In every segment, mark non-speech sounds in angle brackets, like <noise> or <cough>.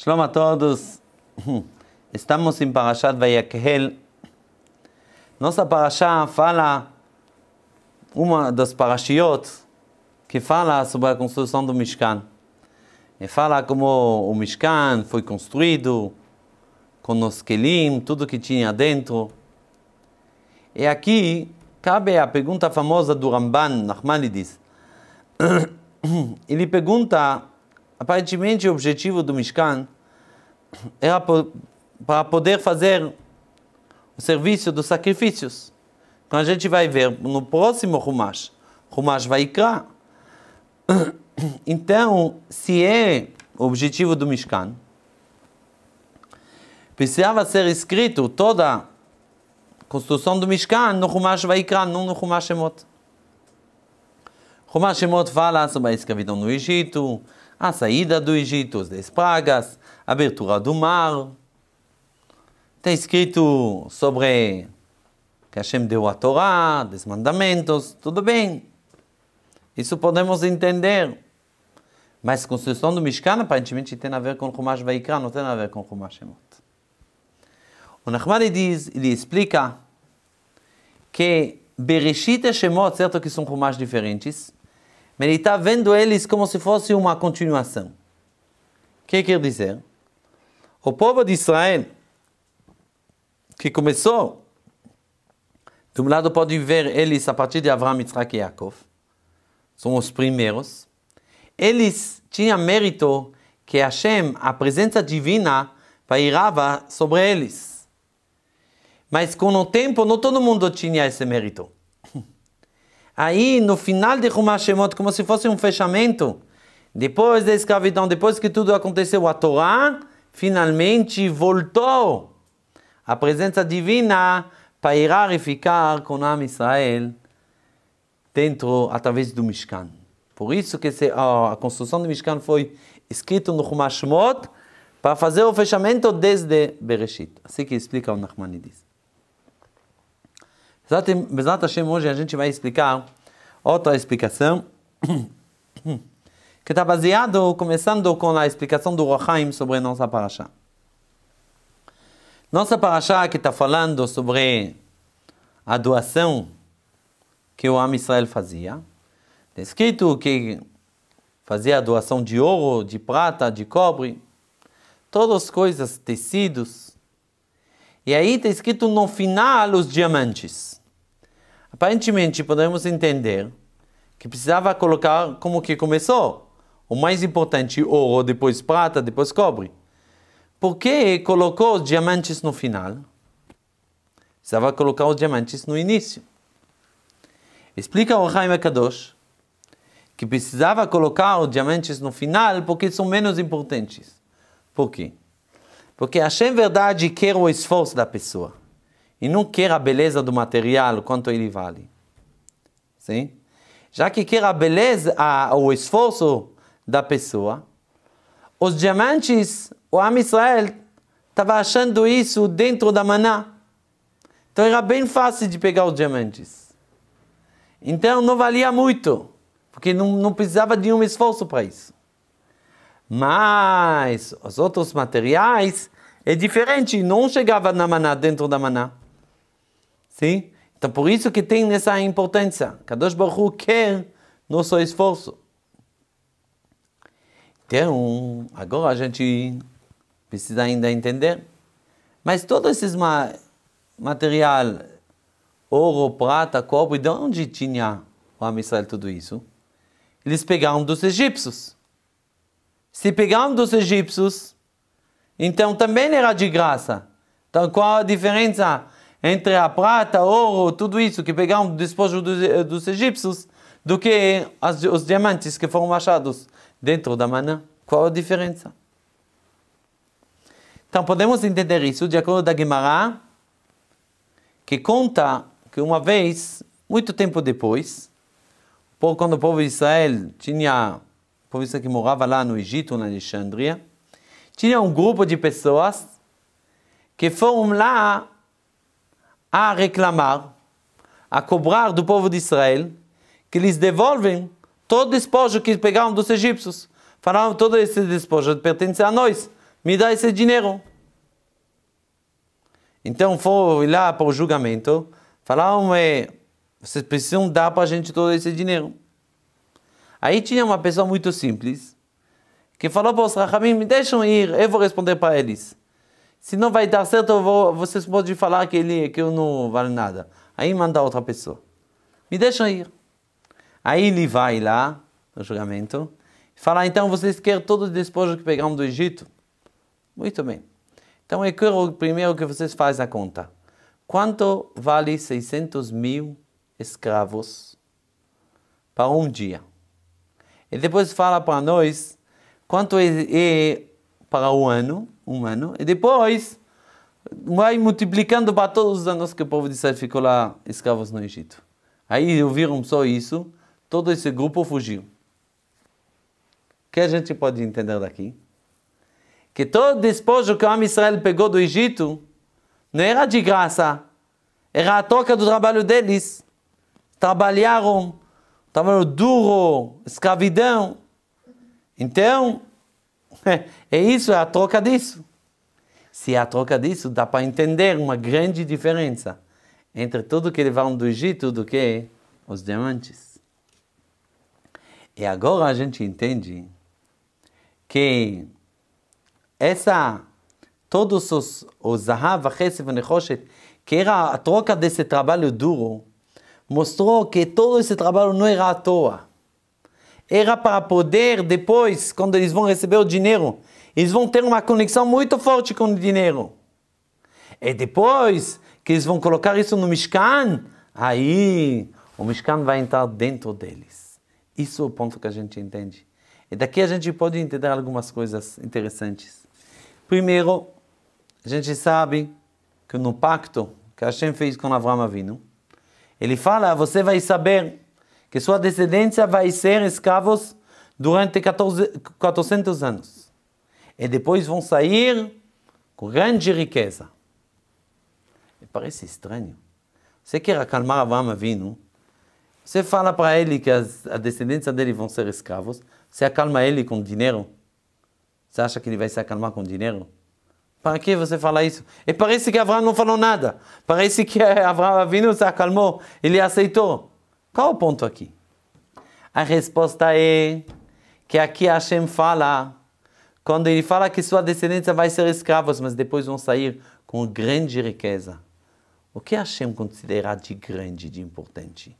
Shalom a todos. Estamos em Parashat Vayakhel. Nossa Parashá fala, uma das Parashiot, que fala sobre a construção do Mishkan. E fala como o Mishkan foi construído, com os kelim, tudo que tinha dentro. E aqui cabe a pergunta famosa do Ramban Nachmanides. <coughs> Ele pergunta Aparentemente, o objetivo do Mishkan era é para poder fazer o serviço dos sacrifícios. Então a gente vai ver no próximo Rumash, Rumash vai cá. Então, se é o objetivo do Mishkan, precisava ser escrito toda a construção do Mishkan no Rumash Vaikra, não no Rumash Emot. Rumash Emot fala sobre a escravidão no Egito, a saída do Egito, as dez pragas, a abertura do mar. Está escrito sobre que Hashem deu a Torá, os mandamentos, tudo bem. Isso podemos entender. Mas a construção do Mishkan aparentemente tem a ver com Chumash Vaikra, não tem a ver com Chumash Shemot. O Nachman diz, ele explica que Bereshit e Shemot, certo que são Chumash diferentes, mas ele está vendo eles como se fosse uma continuação. O que é quer dizer? O povo de Israel, que começou, de um lado pode ver eles a partir de Abraão, Isaac e Yaakov, são os primeiros. Eles tinham mérito que Hashem, a presença divina, pairava sobre eles. Mas com o tempo, não todo mundo tinha esse mérito. Aí, no final de Rumash como se fosse um fechamento, depois da escravidão, depois que tudo aconteceu, a Torá finalmente voltou. A presença divina pairar e ficar com Am Israel dentro, através do Mishkan. Por isso que se, a, a construção do Mishkan foi escrita no Chumash para fazer o fechamento desde Bereshit. Assim que explica o Nachmanides. Zatim, Bezat Hashem, hoje a gente vai explicar outra explicação <coughs> que está baseado, começando com a explicação do Rohaim sobre nossa paraxá. Nossa paraxá que está falando sobre a doação que o Am Israel fazia. Está escrito que fazia a doação de ouro, de prata, de cobre, todas as coisas, tecidos, e aí está escrito no final os diamantes. Aparentemente podemos entender que precisava colocar como que começou. O mais importante, ouro, depois prata, depois cobre. Por que colocou os diamantes no final? Precisava colocar os diamantes no início. Explica o Haim Kadosh que precisava colocar os diamantes no final porque são menos importantes. Por quê? Porque Hashem, verdade, quer o esforço da pessoa. E não quer a beleza do material, quanto ele vale. Sim? Já que quer a beleza, a, o esforço da pessoa, os diamantes, o Am Israel, estava achando isso dentro da maná. Então era bem fácil de pegar os diamantes. Então não valia muito, porque não, não precisava de um esforço para isso. Mas os outros materiais é diferente, não chegava na maná dentro da maná. Sim? Então por isso que tem essa importância. Kadosh Baruch Hu quer nosso esforço. Então, agora a gente precisa ainda entender. Mas todo esse ma material, ouro, prata, cobre, de onde tinha o Amisrael tudo isso? Eles pegaram dos egípcios se pegaram dos egípcios, então também era de graça. Então qual a diferença entre a prata, ouro, tudo isso que pegaram do dos, eh, dos egípcios, do que as, os diamantes que foram achados dentro da manã? Qual a diferença? Então podemos entender isso de acordo da Gemara, que conta que uma vez, muito tempo depois, quando o povo de Israel tinha por isso que morava lá no Egito, na Alexandria, tinha um grupo de pessoas que foram lá a reclamar, a cobrar do povo de Israel que lhes devolvem todo o despojo que pegaram dos egípcios. Falaram, todo esse despojo pertence a nós, me dá esse dinheiro. Então foram lá para o julgamento, falaram, é, vocês precisam dar para a gente todo esse dinheiro. Aí tinha uma pessoa muito simples que falou para os Rahamim: me deixam ir, eu vou responder para eles. Se não vai dar certo, vou, vocês podem falar que, ele, que eu não vale nada. Aí manda outra pessoa: me deixam ir. Aí ele vai lá, no julgamento, e fala: então vocês querem todos os despojos que pegamos do Egito? Muito bem. Então eu quero primeiro que vocês façam a conta. Quanto vale 600 mil escravos para um dia? E depois fala para nós quanto é, é para o ano, um ano, e depois vai multiplicando para todos os anos que o povo de Israel ficou lá escravos no Egito. Aí ouviram só isso, todo esse grupo fugiu. O que a gente pode entender daqui? Que todo despojo que o homem Israel pegou do Egito não era de graça, era a toca do trabalho deles. Trabalharam trabalho duro, escravidão. Então, <laughs> é isso, é a troca disso. Se é a troca disso, dá para entender uma grande diferença entre tudo que levaram do Egito do que os diamantes. E agora a gente entende que essa todos os, os Zahav, Hesef e Nechoshet, que era a troca desse trabalho duro, mostrou que todo esse trabalho não era à toa. Era para poder, depois, quando eles vão receber o dinheiro, eles vão ter uma conexão muito forte com o dinheiro. E depois que eles vão colocar isso no Mishkan, aí o Mishkan vai entrar dentro deles. Isso é o ponto que a gente entende. E daqui a gente pode entender algumas coisas interessantes. Primeiro, a gente sabe que no pacto que Hashem fez com Avram Avinu, ele fala: você vai saber que sua descendência vai ser escravos durante 14, 400 anos. E depois vão sair com grande riqueza. Me parece estranho. Você quer acalmar Avram Avinu, você fala para ele que as, a descendência dele vão ser escravos, você acalma ele com dinheiro? Você acha que ele vai se acalmar com dinheiro? Para que você fala isso? E parece que Abraão não falou nada. Parece que <laughs> Abraão vindo se acalmou, ele aceitou. Qual o ponto aqui? A resposta é que aqui Hashem fala, quando ele fala que sua descendência vai ser escravos, mas depois vão sair com grande riqueza. O que Hashem considera de grande, de importante?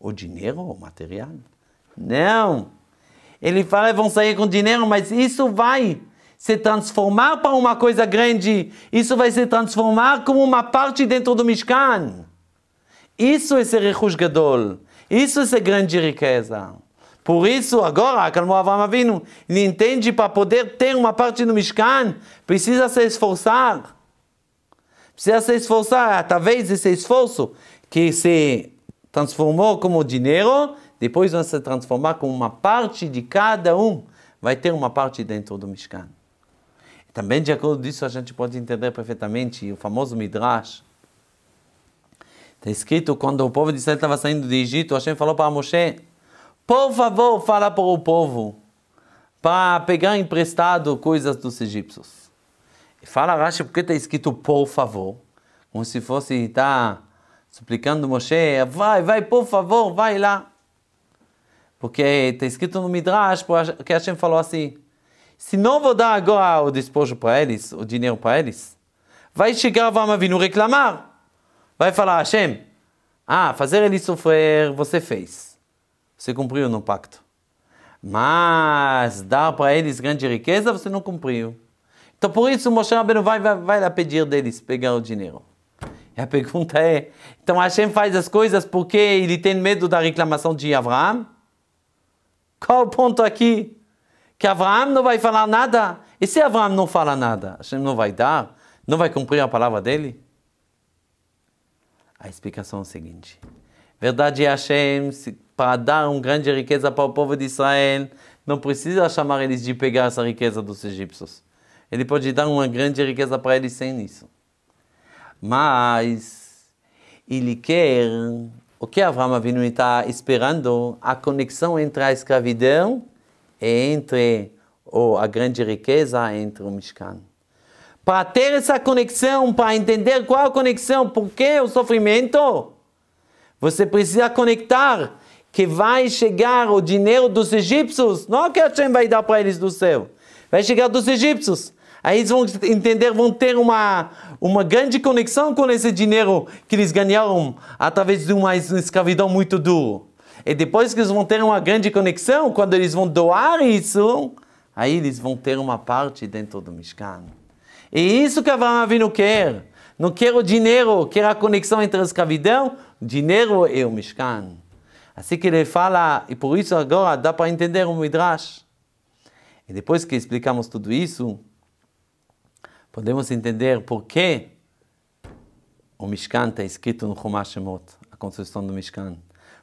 O dinheiro, o material? Não! Ele fala que vão sair com dinheiro, mas isso vai se transformar para uma coisa grande, isso vai se transformar como uma parte dentro do Mishkan. Isso é ser Rehush Gadol. Isso é ser grande riqueza. Por isso, agora, como Avram Avinu, ele entende para poder ter uma parte do Mishkan, precisa se esforçar. Precisa se esforçar. Através desse esforço que se transformou como dinheiro, depois vai se transformar como uma parte de cada um. Vai ter uma parte dentro do Mishkan. Também de acordo disso a gente pode entender perfeitamente o famoso Midrash. Está escrito, quando o povo de Israel estava saindo do Egito, Hashem falou para Moshe, por favor, fala para o povo, para pegar emprestado coisas dos egípcios. E fala Rashi, porque está escrito por favor? Como se fosse estar tá, suplicando Moshe, vai, vai, por favor, vai lá. Porque está escrito no Midrash que Hashem falou assim, se não vou dar agora o despojo para eles, o dinheiro para eles, vai chegar vir nos reclamar. Vai falar, Hashem, ah, fazer ele sofrer, você fez. Você cumpriu no pacto. Mas dar para eles grande riqueza, você não cumpriu. Então por isso Moshe Rabbeinu vai, vai, vai lá pedir deles pegar o dinheiro. E a pergunta é, então Hashem faz as coisas porque ele tem medo da reclamação de Avraham? Qual o ponto aqui? que Abraão não vai falar nada. E se Abraão não fala nada, Hashem não vai dar? Não vai cumprir a palavra dele? A explicação é a seguinte. Verdade é Hashem, para dar uma grande riqueza para o povo de Israel, não precisa chamar eles de pegar essa riqueza dos egípcios. Ele pode dar uma grande riqueza para eles sem isso. Mas ele quer o que Abraão Avinu está esperando, a conexão entre a escravidão entre ou a grande riqueza entre o Mishkan. Para ter essa conexão, para entender qual a conexão, por que o sofrimento, você precisa conectar que vai chegar o dinheiro dos egípcios, não é que a Hashem vai dar para eles do céu, vai chegar dos egípcios. Aí eles vão entender, vão ter uma, uma grande conexão com esse dinheiro que eles ganharam através de uma escravidão muito dura. E depois que eles vão ter uma grande conexão, quando eles vão doar isso, aí eles vão ter uma parte dentro do Mishkan. E isso que Avraham Avinu quer. Não quer o dinheiro, quer a conexão entre a escravidão, dinheiro e o Mishkan. Assim que ele fala, e por isso agora dá para entender o Midrash. E depois que explicamos tudo isso, podemos entender por que o Mishkan está escrito no Chumash Shemot, a construção do Mishkan.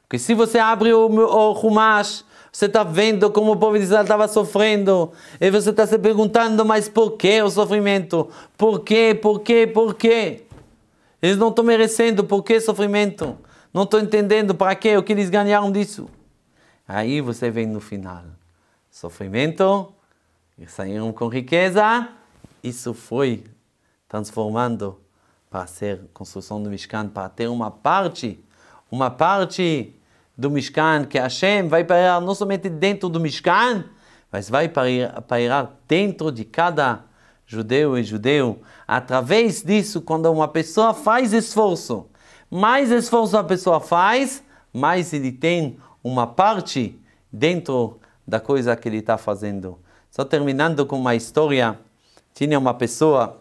Porque se você abre o, o Humash, você está vendo como o povo de Israel estava sofrendo. E você está se perguntando, mas por que o sofrimento? Por que, por que, por que? Eles não estão merecendo, por que sofrimento? Não estou entendendo para que, o que eles ganharam disso. Aí você vem no final. Sofrimento, eles saíram com riqueza. Isso foi transformando para ser construção do Mishkan, para ter uma parte uma parte do Mishkan, que Hashem vai pairar não somente dentro do Mishkan, mas vai pairar dentro de cada judeu e judeu. Através disso, quando uma pessoa faz esforço, mais esforço a pessoa faz, mais ele tem uma parte dentro da coisa que ele está fazendo. Só terminando com uma história, tinha uma pessoa,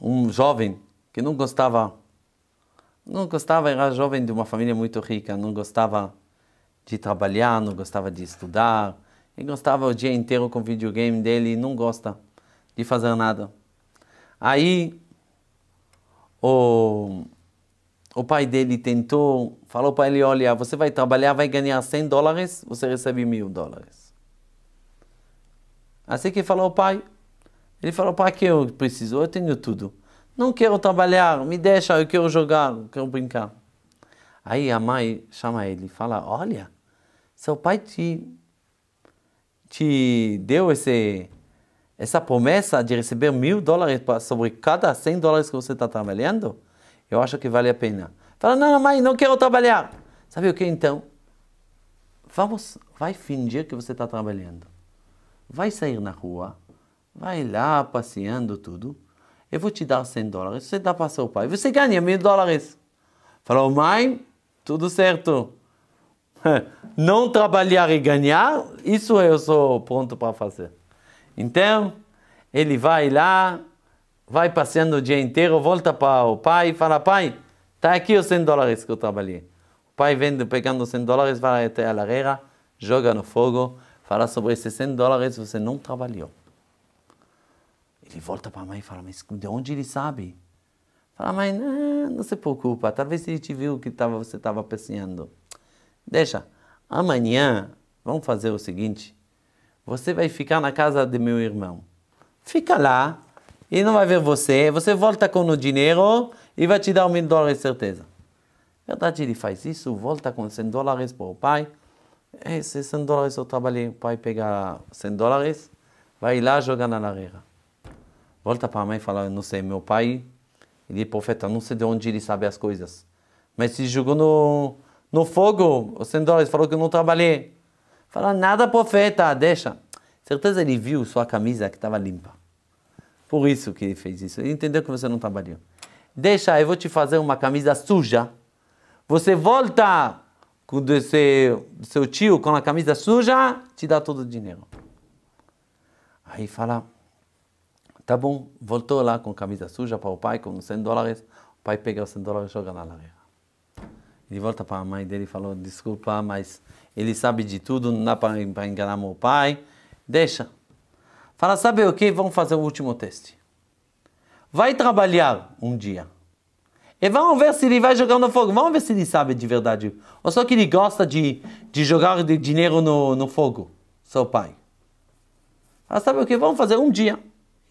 um jovem, que não gostava não gostava, era jovem de uma família muito rica, não gostava de trabalhar, não gostava de estudar. Ele gostava o dia inteiro com o videogame dele e não gosta de fazer nada. Aí o, o pai dele tentou, falou para ele, olha, você vai trabalhar, vai ganhar 100 dólares, você recebe mil dólares. Assim que falou o pai, ele falou, para que eu preciso? Eu tenho tudo. Não quero trabalhar, me deixa, eu quero jogar, eu quero brincar. Aí a mãe chama ele e fala: Olha, seu pai te, te deu esse, essa promessa de receber mil dólares sobre cada cem dólares que você está trabalhando. Eu acho que vale a pena. Fala: Não, mãe, não quero trabalhar. Sabe o que então? Vamos, vai fingir que você está trabalhando. Vai sair na rua, vai lá passeando tudo eu vou te dar 100 dólares, você dá para seu pai, você ganha mil dólares. Falou, mãe, tudo certo. <laughs> Não trabalhar e ganhar, isso eu sou pronto para fazer. Então, ele vai lá, vai passeando o dia inteiro, volta para o pai e fala, pai, tá aqui os 100 dólares que eu trabalhei. O pai vem pegando os 100 dólares, vai até a lareira, joga no fogo, fala sobre esses 100 dólares, você não trabalhou. Ele volta para a mãe e fala, mas de onde ele sabe? Fala, mãe, não, não se preocupa, talvez ele te viu que tava, você estava passeando. Deixa, amanhã vamos fazer o seguinte, você vai ficar na casa de meu irmão. Fica lá, ele não vai ver você, você volta com o dinheiro e vai te dar um mil dólares, certeza. Verdade, ele faz isso, volta com 100 dólares para o pai. É, esses 100 dólares eu trabalhei, o pai pega 100 dólares, vai lá jogar na lareira. Volta para a mãe e fala, não sei, meu pai, ele é profeta, não sei de onde ele sabe as coisas. Mas se jogou no, no fogo, os 100 dólares, falou que eu não trabalhei. Fala, nada profeta, deixa. Certeza ele viu sua camisa que estava limpa. Por isso que ele fez isso. Ele entendeu que você não trabalhou. Deixa, eu vou te fazer uma camisa suja. Você volta com o seu, seu tio com a camisa suja, te dá todo o dinheiro. Aí fala, Tá bom, voltou lá com camisa suja para o pai, com 100 dólares. O pai pega os 100 dólares e joga na lareira. Ele volta para a mãe dele e falou: Desculpa, mas ele sabe de tudo, não dá para enganar meu pai. Deixa. Fala: Sabe o que? Vamos fazer o último teste. Vai trabalhar um dia. E vamos ver se ele vai jogar no fogo. Vamos ver se ele sabe de verdade. Ou só que ele gosta de, de jogar dinheiro no, no fogo. Seu pai. Fala: Sabe o que? Vamos fazer um dia.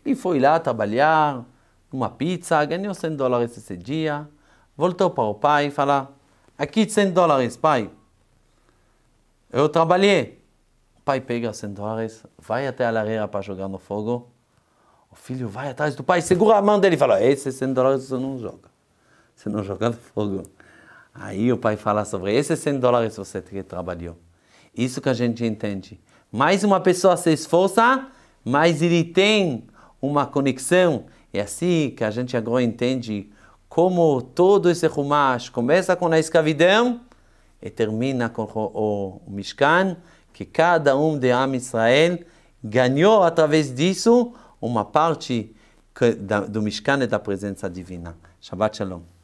E foi lá trabalhar, uma pizza, ganhou 100 dólares esse dia. Voltou para o pai e falou: Aqui 100 dólares, pai. Eu trabalhei. O pai pega 100 dólares, vai até a lareira para jogar no fogo. O filho vai atrás do pai, segura a mão dele e fala: Esses 100 dólares você não joga. Você não joga no fogo. Aí o pai fala sobre esses 100 dólares você que trabalhou. Isso que a gente entende. Mais uma pessoa se esforça, mais ele tem uma conexão. É assim que a gente agora entende como todo esse Rumash começa com a escravidão e termina com o, Mishkan, que cada um de Am Israel ganhou através disso uma parte do Mishkan e da presença divina. Shabbat Shalom.